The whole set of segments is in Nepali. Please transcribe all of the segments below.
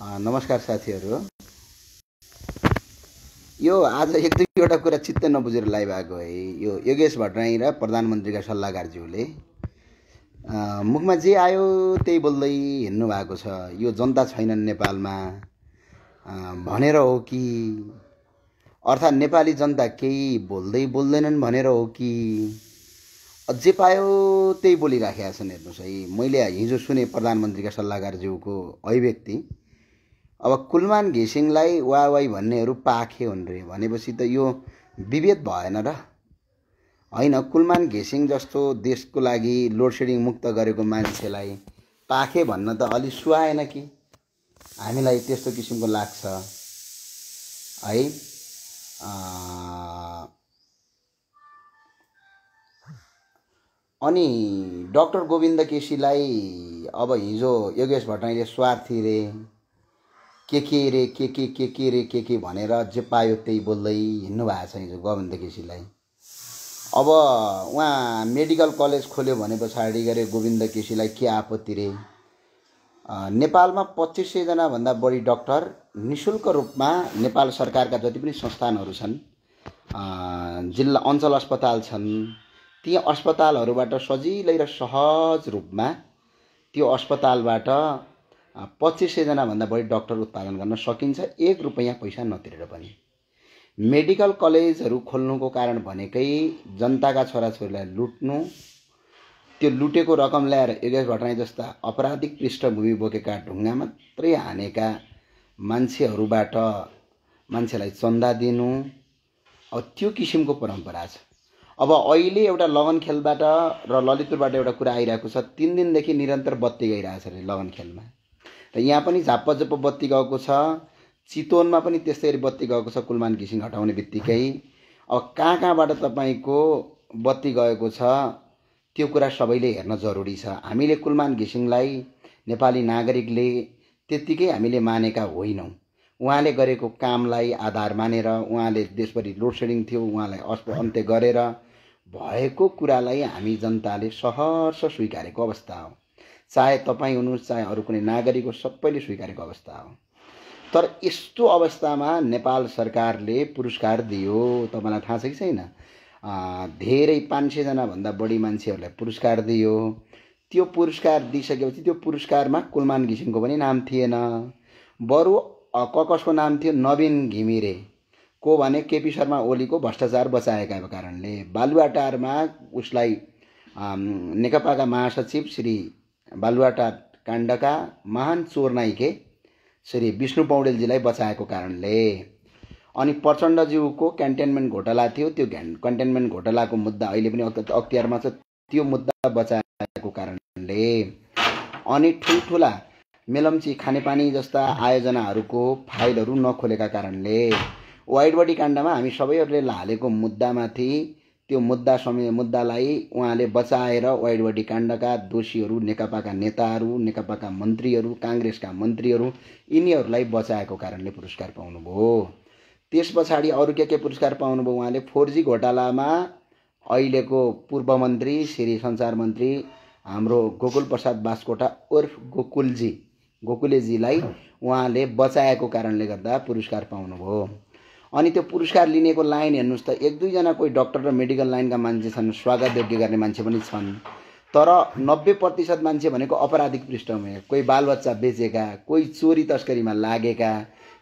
नमस्कार साथीहरू यो आज एक दुईवटा कुरा चित्त नबुझेर लाइभ आएको है यो योगेश भट्टराई र प्रधानमन्त्रीका सल्लाहकारज्यूले मुखमा जे आयो त्यही बोल्दै हिँड्नु भएको छ यो जनता छैनन् नेपालमा भनेर हो कि अर्थात् नेपाली जनता केही बोल्दै बोल्दैनन् भनेर हो कि जे पायो त्यही बोलिराखेका छन् हेर्नुहोस् है मैले हिजो सुने प्रधानमन्त्रीका सल्लाहकारज्यूको अभिव्यक्ति अब कुलमान घिसिङलाई वा वाइ भन्नेहरू पाखे हुन् रे भनेपछि त यो विभेद भएन र होइन कुलमान घिसिङ जस्तो देशको लागि लोड सेडिङ मुक्त गरेको मान्छेलाई पाखे भन्न त अलि सुहाएन कि हामीलाई त्यस्तो किसिमको लाग्छ है अनि डक्टर गोविन्द केसीलाई अब हिजो योगेश भट्टराईले स्वार्थी रे के के रे के के के के रे के के भनेर जे पायो त्यही बोल्दै हिँड्नु भएको छ हिजो गोविन्द केसीलाई अब उहाँ मेडिकल कलेज खोल्यो भने पछाडि गरे गोविन्द केसीलाई के आपत्ति रे नेपालमा पच्चिस सयजनाभन्दा बढी डक्टर नि शुल्क रूपमा नेपाल सरकारका जति पनि संस्थानहरू छन् जिल्ला अञ्चल अस्पताल छन् ती अस्पतालहरूबाट सजिलै र सहज रूपमा त्यो अस्पतालबाट पच्चिस सयजनाभन्दा बढी डक्टर उत्पादन गर्न सकिन्छ एक रुपियाँ पैसा नतिरेर पनि मेडिकल कलेजहरू खोल्नुको कारण भनेकै जनताका छोराछोरीलाई लुट्नु त्यो लुटेको रकम ल्याएर योगेश भट्टराई जस्ता अपराधिक पृष्ठभूमि बोकेका ढुङ्गा मात्रै हानेका मान्छेहरूबाट मान्छेलाई चन्दा दिनु अब त्यो किसिमको परम्परा छ अब अहिले एउटा लगन खेलबाट र ललितपुरबाट एउटा कुरा आइरहेको छ तिन दिनदेखि निरन्तर बत्ती गइरहेको छ अरे लगन खेलमा र यहाँ पनि झाप्प बत्ती गएको छ चितवनमा पनि त्यस्तै बत्ती गएको छ कुलमान घिसिङ हटाउने बित्तिकै अब कहाँ कहाँबाट तपाईँको बत्ती गएको छ त्यो कुरा सबैले हेर्न जरुरी छ हामीले कुलमान घिसिङलाई नेपाली नागरिकले त्यत्तिकै हामीले मानेका होइनौँ उहाँले गरेको कामलाई आधार मानेर उहाँले देशभरि लोड सेडिङ थियो उहाँलाई अस्प अन्त्य गरेर भएको कुरालाई हामी जनताले सहर्ष स्वीकारेको अवस्था हो चाहे तपाईँ हुनुहोस् चाहे अरू कुनै नागरिक हो सबैले स्वीकारेको अवस्था हो तर यस्तो अवस्थामा नेपाल सरकारले पुरस्कार दियो तपाईँलाई थाहा छ कि छैन धेरै पाँच सयजनाभन्दा बढी मान्छेहरूलाई पुरस्कार दियो त्यो पुरस्कार दिइसकेपछि त्यो पुरस्कारमा कुलमान घिसिङको पनि नाम थिएन बरु ककसको नाम थियो नवीन घिमिरे को भने केपी शर्मा ओलीको भ्रष्टाचार बचाएका कारणले बालुवाटारमा उसलाई नेकपाका महासचिव श्री बालुवाटा काण्डका महान चोर नाइके श्री विष्णु पौडेलजीलाई बचाएको कारणले अनि प्रचण्डज्यूको कन्टेन्मेन्ट घोटाला थियो त्यो कन्टेन्मेन्ट घोटालाको मुद्दा अहिले पनि अख्तियारमा छ त्यो मुद्दा बचाएको कारणले अनि ठुल्ठुला मेलम्ची खानेपानी जस्ता आयोजनाहरूको फाइलहरू नखोलेका कारणले वाइड बडी काण्डमा हामी सबैहरूले लालेको मुद्दामाथि त्यो मुद्दा समय मुद्दालाई उहाँले बचाएर वाइडवाडी काण्डका दोषीहरू नेकपाका नेताहरू नेकपाका मन्त्रीहरू काङ्ग्रेसका मन्त्रीहरू यिनीहरूलाई बचाएको कारणले पुरस्कार पाउनुभयो त्यस पछाडि अरू के के पुरस्कार पाउनुभयो उहाँले फोर जी घोटालामा अहिलेको पूर्व मन्त्री श्री सञ्चार मन्त्री हाम्रो गोकुल प्रसाद बास्कोटा उर्फ गोकुलजी गोकुलेजीलाई उहाँले बचाएको कारणले गर्दा पुरस्कार पाउनुभयो अनि त्यो पुरस्कार लिनेको लाइन हेर्नुहोस् त एक दुईजना कोही डक्टर र मेडिकल लाइनका मान्छे छन् स्वागत योग्य गर्ने मान्छे पनि छन् तर नब्बे प्रतिशत मान्छे भनेको अपराधिक पृष्ठभूमि कोही बालबच्चा बेचेका कोही चोरी तस्करीमा लागेका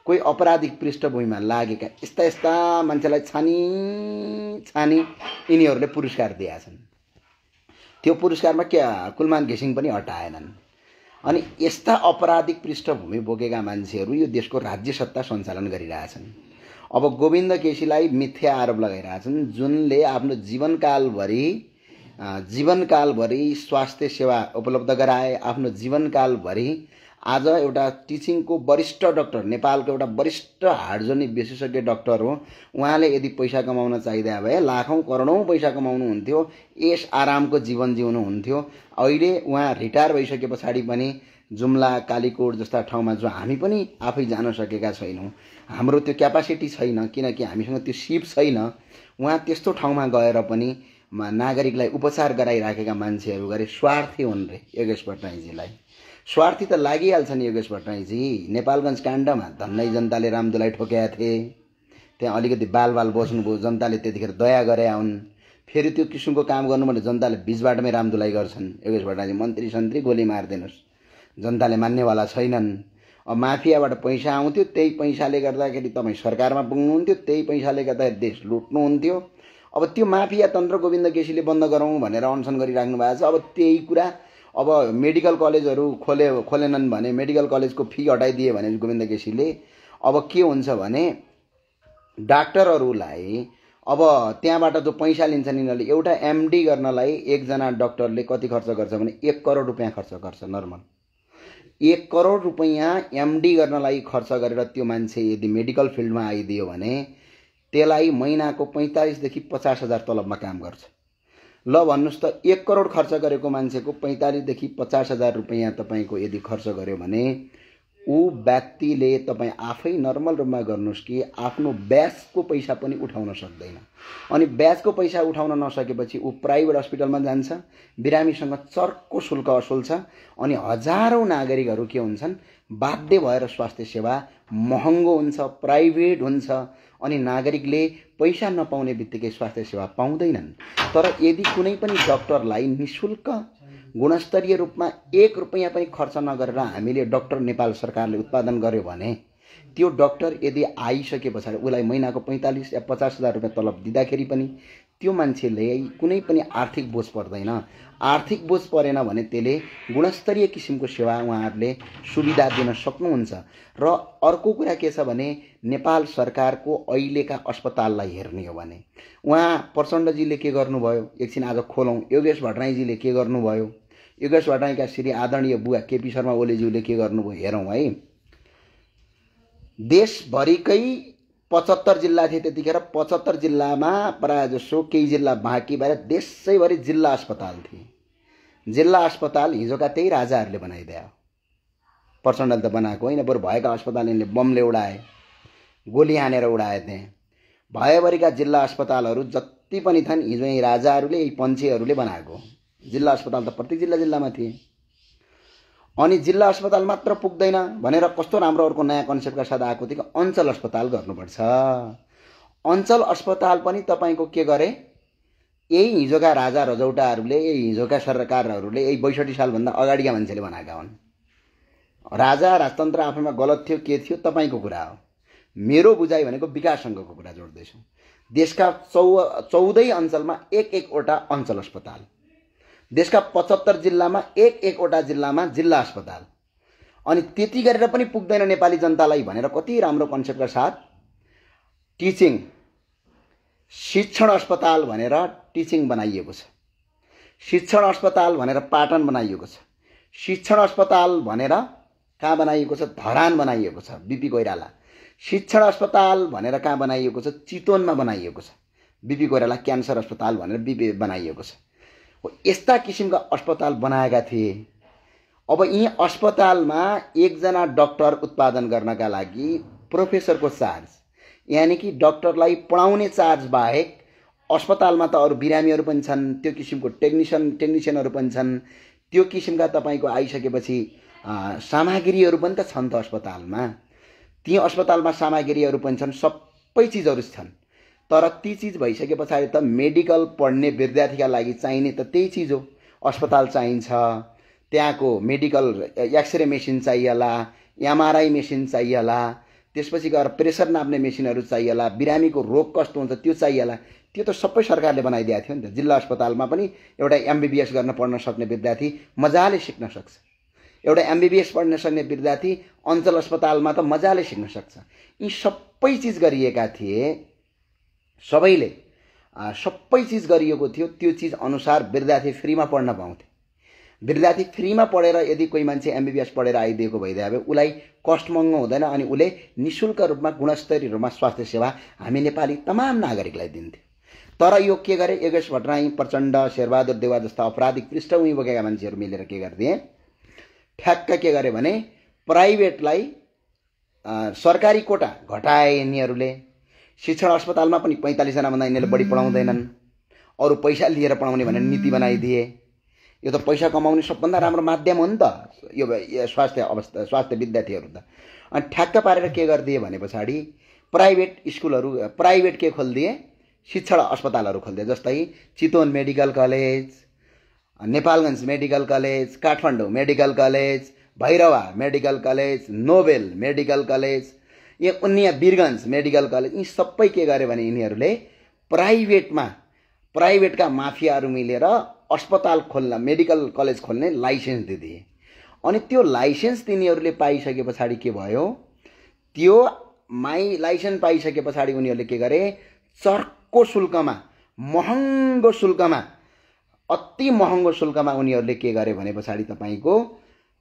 कोही अपराधिक पृष्ठभूमिमा लागेका यस्ता यस्ता मान्छेलाई छानी छानी यिनीहरूले पुरस्कार दिएका छन् त्यो पुरस्कारमा क्या कुलमान घिसिङ पनि हटाएनन् अनि यस्ता अपराधिक पृष्ठभूमि बोकेका मान्छेहरू यो देशको राज्य सत्ता सञ्चालन गरिरहेछन् अब गोविन्द केसीलाई मिथ्या आरोप लगाइरहेछन् जुनले आफ्नो जीवनकालभरि जीवनकालभरि स्वास्थ्य सेवा उपलब्ध गराए आफ्नो जीवनकालभरि आज एउटा टिचिङको वरिष्ठ डक्टर नेपालको एउटा वरिष्ठ हार्डजोनी विशेषज्ञ डक्टर हो उहाँले यदि पैसा कमाउन चाहिँदा भए लाखौँ करोडौँ पैसा कमाउनु हुन्थ्यो यस आरामको जीवन जिउनु हुन्थ्यो अहिले उहाँ रिटायर भइसके पछाडि पनि जुम्ला कालीकोट जस्ता ठाउँमा जो हामी पनि आफै जान सकेका छैनौँ हाम्रो त्यो क्यापासिटी छैन किनकि हामीसँग त्यो सिप छैन उहाँ त्यस्तो ठाउँमा गएर पनि नागरिकलाई उपचार गराइराखेका मान्छेहरू गरे स्वार्थी हुन् रे योगेश भट्टराईजीलाई स्वार्थी त लागिहाल्छन् योगेश भट्टराईजी नेपालगञ्ज काण्डमा धन्नै जनताले रामदुलाई ठोक्या थिए त्यहाँ अलिकति बालबाल बस्नुभयो जनताले त्यतिखेर दया गरे हुन् फेरि त्यो किसिमको काम गर्नु भने जनताले बिचबाटमै रामदुलाई गर्छन् योगेश भट्टराईजी मन्त्री सन्त्री गोली मारिदिनुहोस् जनताले मान्नेवाला छैनन् अब माफियाबाट पैसा आउँथ्यो त्यही पैसाले गर्दाखेरि तपाईँ सरकारमा पुग्नुहुन्थ्यो त्यही पैसाले गर्दाखेरि देश लुट्नुहुन्थ्यो अब त्यो माफिया तन्त्र गोविन्द केसीले बन्द गरौँ भनेर अनसन गरिराख्नु भएको छ अब त्यही कुरा अब मेडिकल कलेजहरू खोले खोलेनन् भने मेडिकल कलेजको फी हटाइदिए भने गोविन्द केसीले अब के हुन्छ भने डाक्टरहरूलाई अब त्यहाँबाट जो पैसा लिन्छन् यिनीहरूले एउटा एमडी गर्नलाई एकजना डक्टरले कति खर्च गर्छ भने एक करोड रुपियाँ खर्च गर्छ नर्मल एक करोड रुपियाँ एमडी गर्नलाई खर्च गरेर त्यो मान्छे यदि मेडिकल फिल्डमा आइदियो भने त्यसलाई महिनाको पैँतालिसदेखि पचास हजार तलबमा काम गर्छ ल भन्नुहोस् त एक करोड खर्च गरेको मान्छेको पैँतालिसदेखि पचास हजार रुपियाँ तपाईँको यदि खर्च गऱ्यो भने ऊ व्यक्तिले तपाईँ आफै नर्मल रूपमा गर्नुहोस् कि आफ्नो ब्याजको पैसा पनि उठाउन सक्दैन अनि ब्याजको पैसा उठाउन नसकेपछि ऊ प्राइभेट हस्पिटलमा जान्छ बिरामीसँग चर्को शुल्क असुल छ अनि हजारौँ नागरिकहरू के हुन्छन् बाध्य भएर स्वास्थ्य सेवा महँगो हुन्छ प्राइभेट हुन्छ अनि नागरिकले पैसा नपाउने बित्तिकै स्वास्थ्य सेवा पाउँदैनन् तर यदि कुनै पनि डक्टरलाई निशुल्क गुणस्तरीय रूपमा एक रुपियाँ पनि खर्च नगरेर हामीले डक्टर नेपाल सरकारले उत्पादन गर्यो भने त्यो डक्टर यदि आइसके पछाडि उसलाई महिनाको पैँतालिस या पचास हजार रुपियाँ तलब दिँदाखेरि पनि त्यो मान्छेले कुनै पनि आर्थिक बोझ पर्दैन आर्थिक बोझ परेन भने त्यसले गुणस्तरीय किसिमको सेवा उहाँहरूले सुविधा दिन सक्नुहुन्छ र अर्को कुरा के छ भने नेपाल सरकारको अहिलेका अस्पताललाई हेर्ने हो भने उहाँ प्रचण्डजीले के गर्नुभयो एकछिन आज खोलौँ योगेश भट्टराईजीले के गर्नुभयो युगेश वटाइका श्री आदरणीय बुवा केपी शर्मा ओलीज्यूले के गर्नुभयो हेरौँ है देशभरिकै पचहत्तर जिल्ला थिए त्यतिखेर पचहत्तर जिल्लामा प्रायः जसो केही जिल्ला बाँकी भएर देशैभरि जिल्ला अस्पताल थिए जिल्ला अस्पताल हिजोका त्यही राजाहरूले बनाइदियो प्रचण्डले त बनाएको होइन बरु भएका अस्पताल यिनले बमले उडाए गोली हानेर उडाए त्यहाँ भएभरिका जिल्ला अस्पतालहरू जति पनि छन् हिजो यहीँ राजाहरूले यही पन्छीहरूले बनाएको जिल्ला अस्पताल त प्रत्येक जिल्ला जिल्लामा थिए अनि जिल्ला अस्पताल मात्र पुग्दैन भनेर कस्तो राम्रो अर्को नयाँ कन्सेप्टका साथ आएको थियो कि अञ्चल अस्पताल गर्नुपर्छ अञ्चल अस्पताल पनि तपाईँको के गरे यही हिजोका राजा रजौटाहरूले यही हिजोका सरकारहरूले यही बैसठी सालभन्दा अगाडिका मान्छेले बनाएका हुन् राजा राजतन्त्र आफैमा गलत थियो के थियो तपाईँको कुरा हो मेरो बुझाइ भनेको विकास विकाससँगको कुरा जोड्दैछु देशका चौ चौधै अञ्चलमा एक एकवटा अञ्चल अस्पताल देशका पचहत्तर जिल्लामा एक एकवटा जिल्लामा जिल्ला अस्पताल अनि त्यति गरेर पनि पुग्दैन नेपाली जनतालाई भनेर कति राम्रो कन्सेप्टका साथ टिचिङ शिक्षण अस्पताल भनेर टिचिङ बनाइएको छ शिक्षण अस्पताल भनेर पाटन बनाइएको छ शिक्षण अस्पताल भनेर कहाँ बनाइएको छ धरान बनाइएको छ बिपी कोइराला शिक्षण अस्पताल भनेर कहाँ बनाइएको छ चितवनमा बनाइएको छ बिपी कोइराला क्यान्सर अस्पताल भनेर बिपी बनाइएको छ यस्ता किसिमका अस्पताल बनाएका थिए अब यी अस्पतालमा एकजना डक्टर उत्पादन गर्नका लागि प्रोफेसरको चार्ज यानि कि डक्टरलाई पढाउने चार्ज बाहेक अस्पतालमा त अरू बिरामीहरू पनि छन् त्यो किसिमको टेक्निसियन टेक्निसियनहरू पनि छन् त्यो किसिमका तपाईँको आइसकेपछि सामग्रीहरू पनि त छन् त अस्पतालमा ती अस्पतालमा सामग्रीहरू पनि छन् सबै चिजहरू छन् तर ती चिज भइसके पछाडि त मेडिकल पढ्ने विद्यार्थीका लागि चाहिने त त्यही चिज हो अस्पताल चाहिन्छ त्यहाँको मेडिकल एक्सरे मेसिन चाहिएला एमआरआई मेसिन चाहिएला त्यसपछि गएर प्रेसर नाप्ने मेसिनहरू चाहिएला बिरामीको रोग कस्तो हुन्छ त्यो चाहिएला त्यो त सबै सरकारले बनाइदिएको थियो नि त जिल्ला अस्पतालमा पनि एउटा एमबिबिएस गर्न पढ्न सक्ने विद्यार्थी मजाले सिक्न सक्छ एउटा एमबिबिएस पढ्न सक्ने विद्यार्थी अञ्चल अस्पतालमा त मजाले सिक्न सक्छ यी सबै चिज गरिएका थिए सबैले सबै चिज गरिएको थियो त्यो चिज अनुसार विद्यार्थी फ्रीमा पढ्न पाउँथे विद्यार्थी फ्रीमा पढेर यदि कोही मान्छे एमबिबिएस पढेर आइदिएको भइदियो भए उसलाई कस्ट महँगो हुँदैन अनि उसले निशुल्क शुल्क रूपमा गुणस्तरीय रूपमा स्वास्थ्य सेवा हामी नेपाली तमाम नागरिकलाई दिन्थ्यो तर यो के गरे योगेश भट्टराई प्रचण्ड शेरबहादुर देवा जस्ता अपराधिक पृष्ठभूमि बोकेका मान्छेहरू मिलेर के गरिदिए ठ्याक्क के गरे भने प्राइभेटलाई सरकारी कोटा घटाए यिनीहरूले शिक्षण अस्पतालमा पनि पैँतालिसजनाभन्दा यिनीहरूले बढी पढाउँदैनन् अरू पैसा लिएर पढाउने भनेर नीति बनाइदिए यो त पैसा कमाउने सबभन्दा राम्रो माध्यम हो नि त यो स्वास्थ्य अवस्था स्वास्थ्य विद्यार्थीहरू त अनि ठ्याक्क पारेर के गरिदिए भने पछाडि प्राइभेट स्कुलहरू प्राइभेट के खोलिदिए शिक्षण अस्पतालहरू खोलिदिए जस्तै Chitwan medical college Nepalgunj medical college Kathmandu medical college Bhairahawa medical college Nobel medical college यहाँ अन्य बिरगन्ज मेडिकल कलेज यी सबै के गर्यो भने यिनीहरूले प्राइभेटमा प्राइभेटका माफियाहरू मिलेर अस्पताल खोल्न मेडिकल कलेज खोल्ने लाइसेन्स दिदिए अनि त्यो लाइसेन्स तिनीहरूले पाइसके पछाडि के भयो त्यो माइ लाइसेन्स पाइसके पछाडि उनीहरूले के गरे चर्को शुल्कमा महँगो शुल्कमा अति महँगो शुल्कमा उनीहरूले के गरे भने पछाडि तपाईँको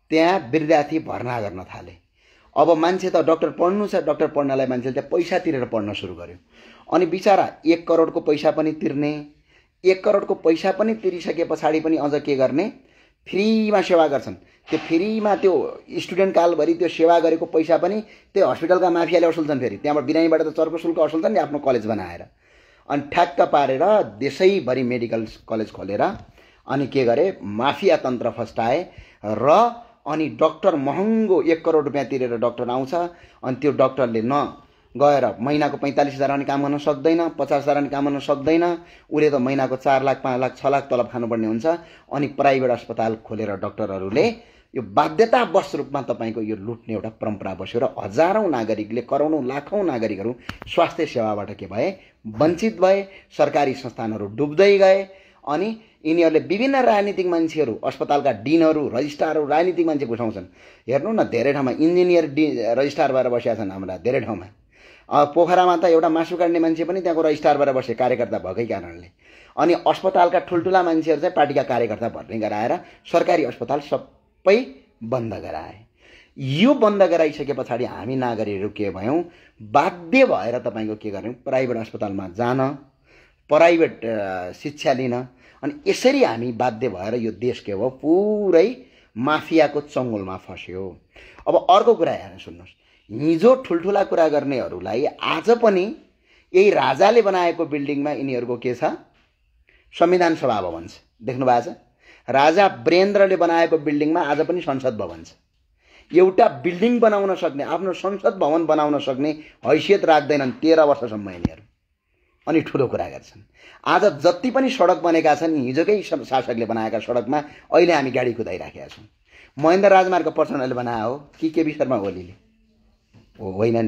त्यहाँ विद्यार्थी भर्ना गर्न थाले अब मान्छे त डक्टर पढ्नु छ डक्टर पढ्नलाई मान्छेले त्यहाँ पैसा तिरेर पढ्न सुरु गर्यो अनि बिचरा एक करोडको पैसा पनि तिर्ने एक करोडको पैसा पनि तिरिसके पछाडि पनि अझ के गर्ने फ्रीमा सेवा गर्छन् त्यो फ्रीमा त्यो स्टुडेन्ट कालभरि त्यो सेवा गरेको पैसा पनि त्यो हस्पिटलका माफियाले असुल्छन् फेरि त्यहाँबाट बिरामीबाट त चर्को शुल्क असुल्छन् नि आफ्नो कलेज बनाएर अनि ठ्याक्क पारेर देशैभरि मेडिकल कलेज खोलेर अनि के गरे माफिया तन्त्र फस्टाए र अनि डक्टर महँगो एक करोड रुपियाँ तिरेर डक्टर आउँछ अनि त्यो डक्टरले न गएर महिनाको पैँतालिस हजार अनि काम गर्न सक्दैन पचास हजार अनि काम गर्न सक्दैन उसले त महिनाको चार लाख पाँच लाख छ लाख तलब खानुपर्ने हुन्छ अनि प्राइभेट अस्पताल खोलेर डक्टरहरूले यो बाध्यतावश रूपमा तपाईँको यो लुट्ने एउटा परम्परा बस्यो र हजारौँ नागरिकले करोडौँ लाखौँ नागरिकहरू स्वास्थ्य सेवाबाट के भए वञ्चित भए सरकारी संस्थानहरू डुब्दै गए अनि यिनीहरूले विभिन्न राजनीतिक मान्छेहरू अस्पतालका डिनहरू रजिस्ट्रारहरू राजनीतिक मान्छे घुसाउँछन् हेर्नु न धेरै ठाउँमा इन्जिनियर डि रजिस्ट्रार भएर बसेका छन् हाम्रा धेरै ठाउँमा पोखरामा त एउटा मासु काट्ने मान्छे पनि त्यहाँको रजिस्ट्रार भएर बसे कार्यकर्ता भएकै कारणले अनि अस्पतालका ठुल्ठुला मान्छेहरू चाहिँ पार्टीका कार्यकर्ता भर्ने गराएर सरकारी अस्पताल सबै बन्द गराए यो बन्द गराइसके पछाडि हामी नागरिकहरू के भयौँ बाध्य भएर तपाईँको के गर्यौँ प्राइभेट अस्पतालमा जान प्राइभेट शिक्षा लिन अनि यसरी हामी बाध्य भएर यो देश के भयो पुरै माफियाको चङ्गुलमा फस्यो अब अर्को कुरा हेर्नु सुन्नुहोस् हिजो ठुल्ठुला कुरा गर्नेहरूलाई आज पनि यही राजाले बनाएको बिल्डिङमा यिनीहरूको के छ संविधान सभा भवन छ देख्नु भएको छ राजा वीरेन्द्रले बनाएको बिल्डिङमा आज पनि संसद भवन छ एउटा बिल्डिङ बनाउन सक्ने आफ्नो संसद भवन बनाउन सक्ने हैसियत राख्दैनन् तेह्र वर्षसम्म यिनीहरू अनि ठुलो कुरा गर्छन् आज जति पनि सडक बनेका छन् हिजोकै शासकले बनाएका सडकमा अहिले हामी गाडी कुदाइराखेका छौँ महेन्द्र राजमार्ग प्रचण्डले बनाएको हो कि केपी शर्मा ओलीले हो होइन नि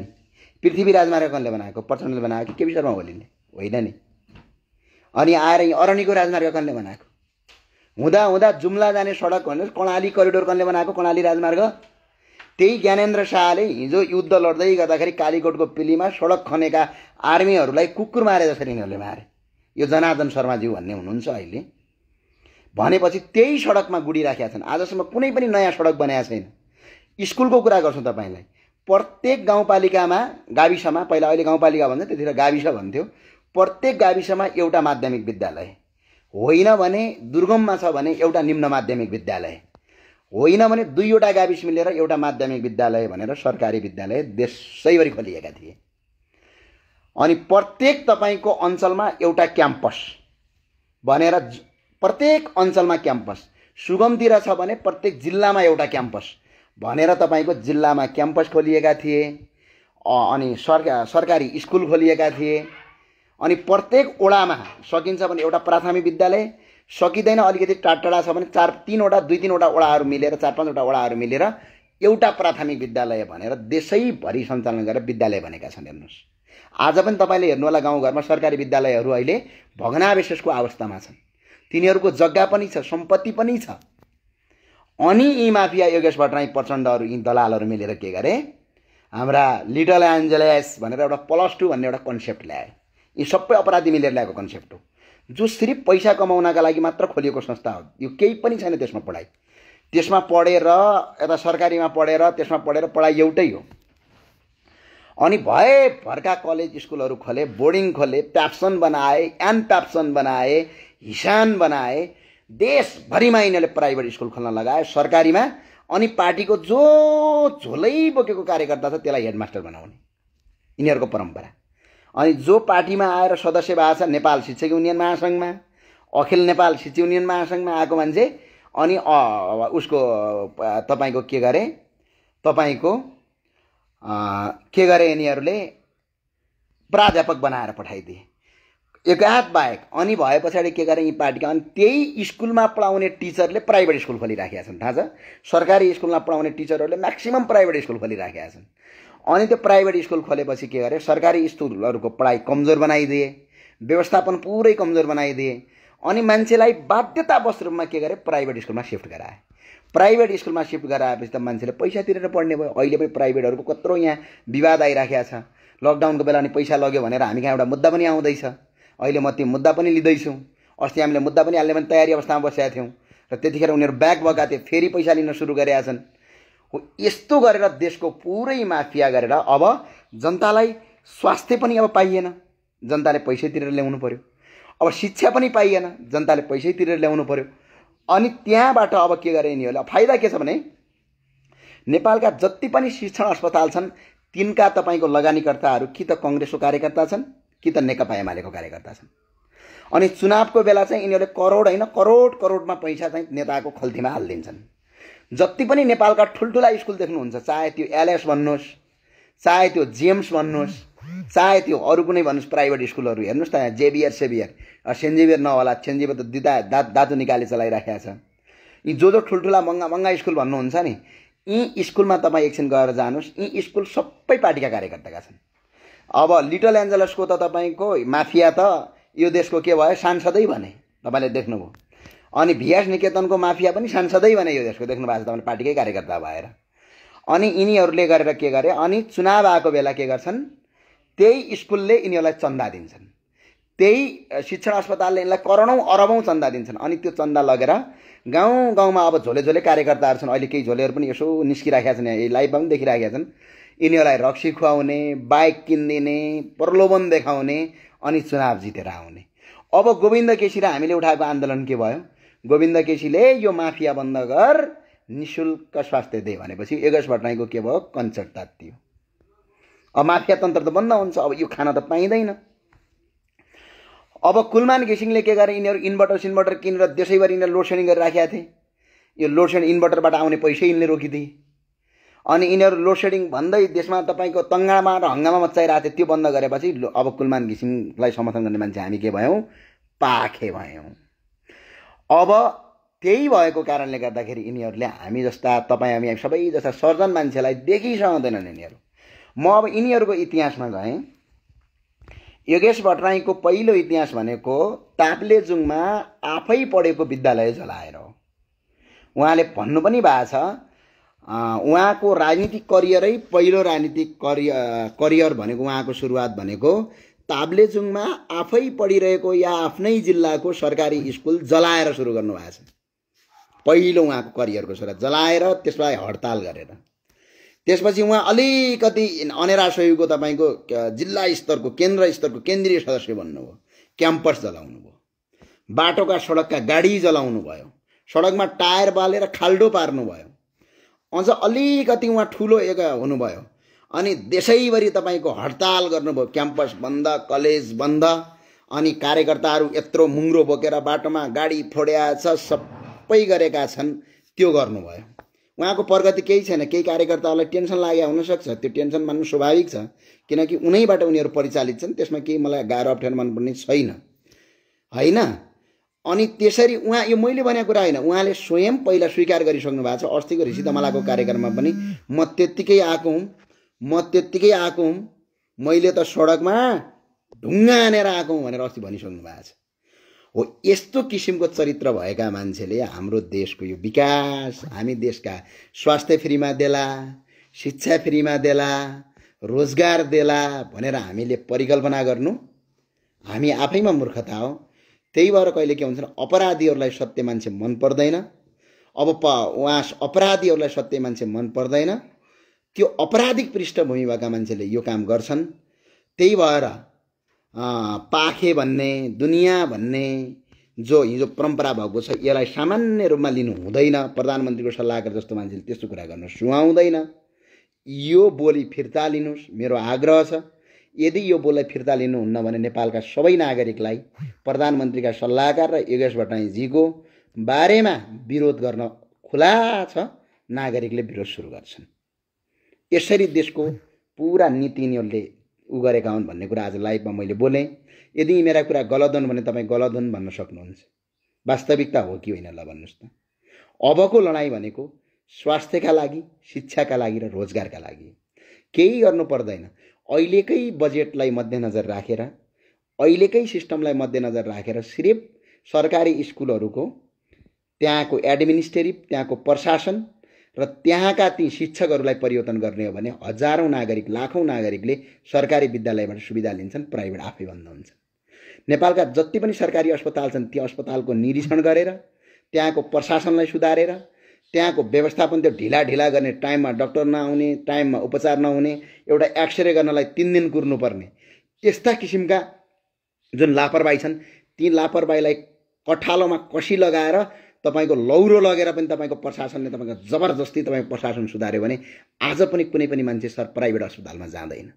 पृथ्वी राजमार्ग कसले बनाएको प्रचण्डले बनाएको कि केपी शर्मा ओलीले होइन नि अनि आएर यहीँ अरणीको राजमार्ग कसले बनाएको हुँदा हुँदा जुम्ला जाने सडक भनेर कर्णाली करिडोर कसले बनाएको कर्णाली राजमार्ग त्यही ज्ञानेन्द्र शाहले हिजो युद्ध लड्दै गर्दाखेरि कालीकोटको पिल्लीमा सडक खनेका आर्मीहरूलाई कुकुर मारे जसरी यिनीहरूले मारे यो जनार्दन शर्माज्यू भन्ने हुनुहुन्छ अहिले भनेपछि त्यही सडकमा गुडिराखेका छन् आजसम्म कुनै पनि नयाँ सडक बनाएको छैन स्कुलको कुरा गर्छु तपाईँलाई प्रत्येक गाउँपालिकामा गाविसमा पहिला अहिले गाउँपालिका भन्छ त्यतिखेर गाविस भन्थ्यो प्रत्येक गाविसमा एउटा माध्यमिक विद्यालय होइन भने दुर्गममा छ भने एउटा निम्न माध्यमिक विद्यालय होइन भने दुईवटा गाविस मिलेर एउटा माध्यमिक विद्यालय भनेर सरकारी विद्यालय देशैभरि खोलिएका थिए अनि प्रत्येक तपाईँको अञ्चलमा एउटा क्याम्पस भनेर प्रत्येक अञ्चलमा क्याम्पस सुगमतिर छ भने प्रत्येक जिल्लामा एउटा क्याम्पस भनेर तपाईँको जिल्लामा क्याम्पस खोलिएका थिए अनि सरका सरकारी स्कुल खोलिएका थिए अनि प्रत्येक ओडामा सकिन्छ भने एउटा प्राथमिक विद्यालय सकिँदैन अलिकति टाढा टाढा छ भने चार तिनवटा दुई तिनवटा वडाहरू मिलेर चार पाँचवटा वडाहरू मिलेर एउटा प्राथमिक विद्यालय भनेर देशैभरि सञ्चालन गरेर विद्यालय भनेका छन् हेर्नुहोस् आज पनि तपाईँले हेर्नुहोला गाउँघरमा सरकारी विद्यालयहरू अहिले भग्नावशेषको अवस्थामा छन् तिनीहरूको जग्गा पनि छ सम्पत्ति पनि छ अनि यी माफिया योगेश भट्टराई प्रचण्डहरू यी दलालहरू मिलेर के गरे हाम्रा लिटल एन्जलेस भनेर एउटा प्लस टू भन्ने एउटा कन्सेप्ट ल्याए यी सबै अपराधी मिलेर ल्याएको कन्सेप्ट हो जो सिर्फ पैसा कमाउनका लागि मात्र खोलिएको संस्था हो यो केही पनि छैन त्यसमा पढाइ त्यसमा पढेर यता सरकारीमा पढेर त्यसमा पढेर पढाइ एउटै हो अनि भए भएभरका कलेज स्कुलहरू खोले बोर्डिङ खोले प्याप्सन बनाए एन प्याप्सन बनाए हिसान बनाए देशभरिमा यिनीहरूले प्राइभेट स्कुल खोल्न लगाए सरकारीमा अनि पार्टीको जो झोलै बोकेको कार्यकर्ता छ त्यसलाई हेडमास्टर बनाउने यिनीहरूको परम्परा अनि जो पार्टीमा आएर सदस्य भएको छ नेपाल शिक्षक युनियन महासङ्घमा अखिल नेपाल शिक्षक युनियन महासङ्घमा आएको मान्छे अनि उसको तपाईँको के गरे तपाईँको के गरे यिनीहरूले प्राध्यापक बनाएर पठाइदिए एकाध बाहेक अनि भए पछाडि के गरे यी पार्टीका अनि त्यही स्कुलमा पढाउने टिचरले प्राइभेट स्कुल खोलिराखेका छन् थाहा छ सरकारी स्कुलमा पढाउने टिचरहरूले म्याक्सिमम् प्राइभेट स्कुल खोलिराखेका छन् अनि त्यो प्राइभेट स्कुल खोलेपछि के गरे सरकारी स्कुलहरूको पढाइ कमजोर बनाइदिए व्यवस्थापन पुरै कमजोर बनाइदिए अनि मान्छेलाई बाध्यतावश रूपमा के गरे प्राइभेट स्कुलमा सिफ्ट गराए प्राइभेट स्कुलमा सिफ्ट गराएपछि त मान्छेले पैसा तिरेर पढ्ने भयो अहिले पनि प्राइभेटहरूको कत्रो यहाँ विवाद आइराखेको छ लकडाउनको बेला अनि पैसा लग्यो भनेर हामी कहाँ एउटा मुद्दा पनि आउँदैछ अहिले म त्यो मुद्दा पनि लिँदैछौँ अस्ति हामीले मुद्दा पनि हाल्ने भने तयारी अवस्थामा बसेका थियौँ र त्यतिखेर उनीहरू ब्याग बगाएको थिएँ फेरि पैसा लिन सुरु गरेका छन् यस्तो गरेर देशको पुरै माफिया गरेर अब जनतालाई स्वास्थ्य पनि अब पाइएन जनताले पैसै तिरेर ल्याउनु पऱ्यो अब शिक्षा पनि पाइएन जनताले पैसै तिरेर ल्याउनु पऱ्यो अनि त्यहाँबाट अब के गरे यिनीहरूले फाइदा के छ भने नेपालका जति पनि शिक्षण अस्पताल छन् तिनका तपाईँको लगानीकर्ताहरू कि त कङ्ग्रेसको कार्यकर्ता छन् कि त नेकपा एमालेको कार्यकर्ता छन् अनि चुनावको बेला चाहिँ यिनीहरूले करोड होइन करोड करोडमा पैसा चाहिँ नेताको खल्तीमा हालिदिन्छन् जति पनि नेपालका ठुल्ठुला स्कुल देख्नुहुन्छ चाहे त्यो एलएस भन्नुहोस् चाहे त्यो जेम्स भन्नुहोस् चाहे त्यो अरू कुनै भन्नुहोस् प्राइभेट स्कुलहरू हेर्नुहोस् त यहाँ जेबियर सेबियर जेबियर नहोला सेन्ट जेबियर त दिदा दा दाजु निकाले चलाइराखेको छ यी जो जो ठुल्ठुला मङ्गा मङ्गा स्कुल भन्नुहुन्छ नि यी स्कुलमा तपाईँ एकछिन गएर जानुहोस् यी स्कुल सबै पार्टीका कार्यकर्ताका छन् अब लिटल एन्जलसको त तपाईँको माफिया त यो देशको के भयो सांसदै भने तपाईँले देख्नुभयो अनि भियास निकेतनको माफिया पनि सांसदै यो देशको देख्नु भएको छ तपाईँले पार्टीकै कार्यकर्ता भएर अनि यिनीहरूले गरेर के गरे अनि चुनाव आएको बेला के गर्छन् त्यही स्कुलले यिनीहरूलाई चन्दा दिन्छन् त्यही शिक्षण अस्पतालले यिनीलाई करोडौँ अरबौँ चन्दा दिन्छन् अनि त्यो चन्दा लगेर गाउँ गाउँमा अब झोले झोले कार्यकर्ताहरू छन् अहिले केही झोलेहरू पनि यसो निस्किराखेका छन् लाइफमा पनि देखिराखेका छन् यिनीहरूलाई रक्सी खुवाउने बाइक किनिदिने प्रलोभन देखाउने अनि चुनाव जितेर आउने अब गोविन्द केसी र हामीले उठाएको आन्दोलन के भयो गोविन्द केसीले यो माफिया बन्द गर निशुल्क स्वास्थ्य दे भनेपछि एगस भट्टराईको के भयो कन्सर्ट तात्तियो अब माफिया तन्त्र त बन्द हुन्छ अब यो खाना त पाइँदैन अब कुलमान घिसिङले के गरे यिनीहरू इन्भर्टर सिन्भर्टर किनेर देशैभरि यिनीहरू लोड सेडिङ गरेर राखेका थिए यो लोड सेडिङ इन्भर्टरबाट आउने पैसै यिनले रोकिदिए अनि यिनीहरू लोड सेडिङ भन्दै देशमा तपाईँको तङ्गामा र हङ्गामा मचाइरहेको थियो त्यो बन्द गरेपछि अब कुलमान घिसिङलाई समर्थन गर्ने मान्छे हामी के भयौँ पाखे भयौँ अब त्यही भएको कारणले गर्दाखेरि यिनीहरूले हामी जस्ता तपाईँ हामी सबै जस्ता सर्जन मान्छेलाई देखिसक्दैनन् यिनीहरू म अब यिनीहरूको इतिहासमा गएँ योगेश भट्टराईको पहिलो इतिहास भनेको ताप्लेजुङमा आफै पढेको विद्यालय जलाएर हो उहाँले भन्नु पनि भएको छ उहाँको राजनीतिक करियरै पहिलो राजनीतिक करियर करियर भनेको उहाँको सुरुवात भनेको ताब्लेजुङमा आफै पढिरहेको या आफ्नै जिल्लाको सरकारी स्कुल जलाएर सुरु गर्नुभएको छ पहिलो उहाँको करियरको सुरुवात जलाएर त्यसलाई हडताल गरेर त्यसपछि उहाँ अलिकति अनेरा सहयोगको तपाईँको जिल्ला स्तरको केन्द्र स्तरको केन्द्रीय सदस्य बन्नुभयो क्याम्पस जलाउनु भयो बाटोका सडकका गाडी जलाउनु भयो सडकमा टायर बालेर खाल्डो पार्नुभयो अझ अलिकति उहाँ ठुलो एक हुनुभयो अनि देशैभरि तपाईँको हडताल गर्नुभयो क्याम्पस बन्द कलेज बन्द अनि कार्यकर्ताहरू यत्रो मुङ्ग्रो बोकेर बाटोमा गाडी फोड्या छ सबै गरेका छन् त्यो गर्नुभयो उहाँको प्रगति केही छैन केही कार्यकर्ताहरूलाई टेन्सन लागे हुनसक्छ त्यो टेन्सन मान्नु स्वाभाविक छ किनकि उनैबाट उनीहरू परिचालित छन् त्यसमा केही मलाई गाह्रो अप्ठ्यारो मनपर्ने छैन होइन अनि त्यसरी उहाँ यो मैले भनेको कुरा होइन उहाँले स्वयं पहिला स्वीकार गरिसक्नु भएको छ अस्तिको ऋषि धमलाको कार्यक्रममा पनि म त्यत्तिकै आएको हुँ म त्यत्तिकै आएको हुँ मैले त सडकमा ढुङ्गा आनेर आएको हुँ भनेर अस्ति भनिसक्नु भएको छ हो यस्तो किसिमको चरित्र भएका मान्छेले हाम्रो देशको यो विकास हामी देशका स्वास्थ्य फ्रीमा देला शिक्षा फ्रीमा देला रोजगार देला भनेर हामीले परिकल्पना गर्नु हामी आफैमा मूर्खता हो त्यही भएर कहिले के हुन्छ अपराधीहरूलाई सत्य मान्छे मन पर्दैन अब प उहाँ अपराधीहरूलाई सत्य मान्छे मन पर्दैन त्यो अपराधिक भएका मान्छेले यो काम गर्छन् त्यही भएर पाखे भन्ने दुनियाँ भन्ने जो हिजो परम्परा भएको छ यसलाई सामान्य रूपमा लिनु हुँदैन प्रधानमन्त्रीको सल्लाहकार जस्तो मान्छेले त्यस्तो कुरा गर्न सुहाउँदैन यो बोली फिर्ता लिनुहोस् मेरो आग्रह छ यदि यो बोललाई फिर्ता लिनुहुन्न भने नेपालका सबै नागरिकलाई प्रधानमन्त्रीका सल्लाहकार र योगेश भट्टराईजीको बारेमा विरोध गर्न खुला छ नागरिकले विरोध सुरु गर्छन् यसरी देशको पुरा नीति यिनीहरूले उ गरेका हुन् भन्ने कुरा आज लाइभमा मैले बोलेँ यदि मेरा कुरा गलत हुन् भने तपाईँ गलत हुन् भन्न सक्नुहुन्छ वास्तविकता हो कि होइन ल भन्नुहोस् त अबको लडाइँ भनेको स्वास्थ्यका लागि शिक्षाका लागि र रोजगारका लागि केही गर्नु पर्दैन अहिलेकै बजेटलाई मध्यनजर राखेर रा, अहिलेकै सिस्टमलाई मध्यनजर राखेर रा, सिर्फ सरकारी स्कुलहरूको त्यहाँको एडमिनिस्ट्रेटिभ त्यहाँको प्रशासन र त्यहाँका ती शिक्षकहरूलाई परिवर्तन गर्ने हो भने हजारौँ नागरिक लाखौँ नागरिकले सरकारी विद्यालयबाट सुविधा लिन्छन् प्राइभेट आफै बन्द हुन्छ नेपालका जति पनि सरकारी अस्पताल छन् ती अस्पतालको निरीक्षण गरेर त्यहाँको प्रशासनलाई सुधारेर त्यहाँको व्यवस्थापन त्यो ढिला ढिला गर्ने टाइममा डक्टर नआउने टाइममा उपचार नहुने एउटा एक्सरे गर्नलाई तिन दिन कुर्नुपर्ने यस्ता किसिमका जुन लापरवाही छन् ती लापरवाहीलाई कठालोमा कसी लगाएर तपाईँको लौरो लगेर पनि तपाईँको प्रशासनले तपाईँको जबरजस्ती तपाईँको प्रशासन सुधार्यो भने आज पनि कुनै पनि मान्छे सर प्राइभेट अस्पतालमा जाँदैन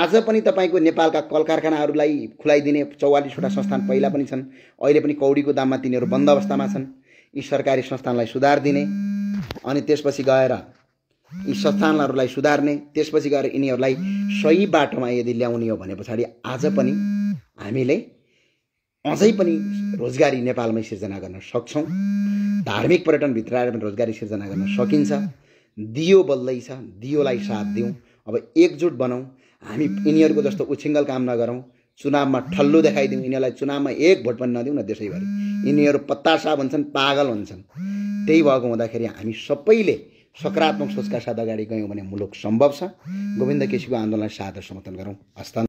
आज पनि तपाईँको नेपालका कल कारखानाहरूलाई खुलाइदिने चौवालिसवटा संस्थान पहिला पनि छन् अहिले पनि कौडीको दाममा तिनीहरू बन्द अवस्थामा छन् यी सरकारी संस्थानलाई सुधार दिने अनि त्यसपछि गएर यी संस्थानहरूलाई सुधार्ने त्यसपछि गएर यिनीहरूलाई सही बाटोमा यदि ल्याउने हो भने पछाडि आज पनि हामीले अझै पनि रोजगारी नेपालमै सिर्जना गर्न सक्छौँ धार्मिक पर्यटनभित्र आएर पनि रोजगारी सिर्जना गर्न सकिन्छ दियो बल्दैछ दियोलाई साथ दिउँ अब एकजुट बनाउँ हामी यिनीहरूको जस्तो उछिङ्गल काम नगरौँ चुनावमा ठल्लो देखाइदिउँ यिनीहरूलाई चुनावमा एक भोट पनि नदिउँ न देशैभरि यिनीहरू पत्तासा भन्छन् पागल हुन्छन् त्यही भएको हुँदाखेरि हामी सबैले सकारात्मक सोचका साथ अगाडि गयौँ भने मुलुक सम्भव छ गोविन्द केसीको आन्दोलनलाई साथ समर्थन गरौँ हस्त